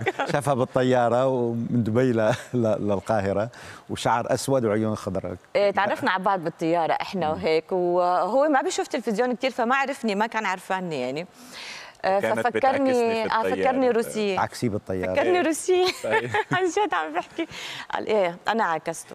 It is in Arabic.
شافها بالطياره ومن دبي للقاهره وشعر اسود وعيون خضراء إيه، تعرفنا على بعض بالطياره احنا وهيك وهو ما بيشوف تلفزيون كثير فما عرفني ما كان عرفاني يعني آه، ففكرني آه فكرني روسيه عكسي بالطياره فكرني إيه. روسيه طيب. عن جد عم بحكي قال ايه انا عكسته